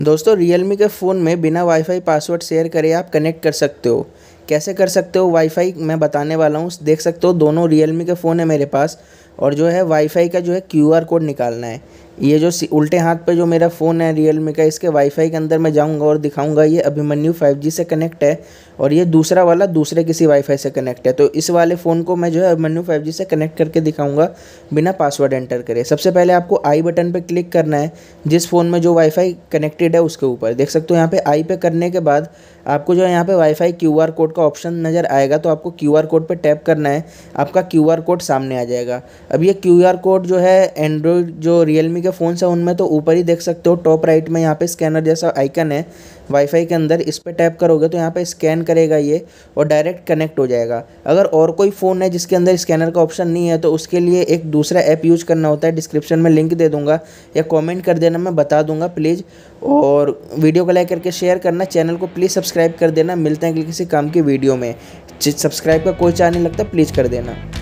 दोस्तों रियलमी के फ़ोन में बिना वाईफाई पासवर्ड शेयर करे आप कनेक्ट कर सकते हो कैसे कर सकते हो वाईफाई मैं बताने वाला हूँ देख सकते हो दोनों रियलमी के फ़ोन है मेरे पास और जो है वाईफाई का जो है क्यू कोड निकालना है ये जो उल्टे हाथ पे जो मेरा फ़ोन है रियलमी का इसके वाईफाई के अंदर मैं जाऊंगा और दिखाऊंगा ये अभिमन्यू 5G से कनेक्ट है और ये दूसरा वाला दूसरे किसी वाईफाई से कनेक्ट है तो इस वाले फ़ोन को मैं जो है अभिमन्यू 5G से कनेक्ट करके दिखाऊंगा बिना पासवर्ड एंटर करे सबसे पहले आपको आई बटन पर क्लिक करना है जिस फ़ोन में जो वाईफाई कनेक्टेड है उसके ऊपर देख सकते हो यहाँ पर आई पे करने के बाद आपको जो है यहाँ पर वाईफाई क्यू कोड का ऑप्शन नज़र आएगा तो आपको क्यू कोड पर टैप करना है आपका क्यू कोड सामने आ जाएगा अब ये क्यू आर कोड जो है एंड्रॉयड जो रियलमी के फ़ोन है उनमें तो ऊपर ही देख सकते हो टॉप राइट में यहाँ पे स्कैनर जैसा आइकन है वाईफाई के अंदर इस पर टैप करोगे तो यहाँ पे स्कैन करेगा ये और डायरेक्ट कनेक्ट हो जाएगा अगर और कोई फ़ोन है जिसके अंदर स्कैनर का ऑप्शन नहीं है तो उसके लिए एक दूसरा ऐप यूज़ करना होता है डिस्क्रिप्शन में लिंक दे दूँगा या कॉमेंट कर देना मैं बता दूँगा प्लीज़ और वीडियो को लाइक करके शेयर करना चैनल को प्लीज़ सब्सक्राइब कर देना मिलते हैं किसी काम की वीडियो में सब्सक्राइब का कोई चार्ज नहीं लगता प्लीज़ कर देना